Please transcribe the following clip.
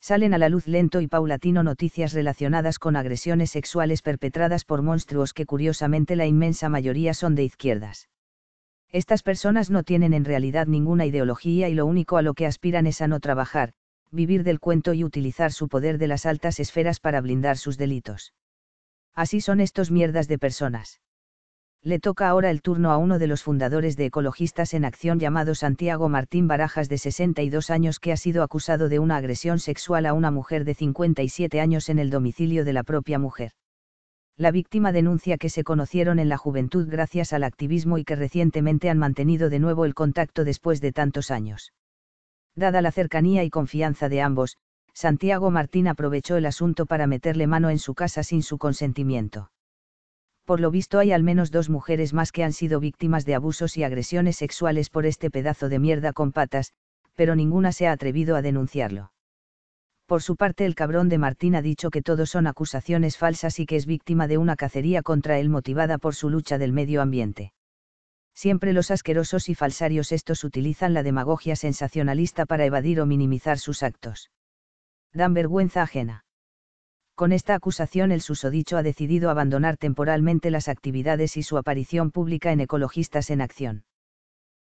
salen a la luz lento y paulatino noticias relacionadas con agresiones sexuales perpetradas por monstruos que curiosamente la inmensa mayoría son de izquierdas. Estas personas no tienen en realidad ninguna ideología y lo único a lo que aspiran es a no trabajar, vivir del cuento y utilizar su poder de las altas esferas para blindar sus delitos. Así son estos mierdas de personas. Le toca ahora el turno a uno de los fundadores de Ecologistas en Acción llamado Santiago Martín Barajas de 62 años que ha sido acusado de una agresión sexual a una mujer de 57 años en el domicilio de la propia mujer. La víctima denuncia que se conocieron en la juventud gracias al activismo y que recientemente han mantenido de nuevo el contacto después de tantos años. Dada la cercanía y confianza de ambos, Santiago Martín aprovechó el asunto para meterle mano en su casa sin su consentimiento por lo visto hay al menos dos mujeres más que han sido víctimas de abusos y agresiones sexuales por este pedazo de mierda con patas, pero ninguna se ha atrevido a denunciarlo. Por su parte el cabrón de Martín ha dicho que todo son acusaciones falsas y que es víctima de una cacería contra él motivada por su lucha del medio ambiente. Siempre los asquerosos y falsarios estos utilizan la demagogia sensacionalista para evadir o minimizar sus actos. Dan vergüenza ajena. Con esta acusación el susodicho ha decidido abandonar temporalmente las actividades y su aparición pública en Ecologistas en Acción.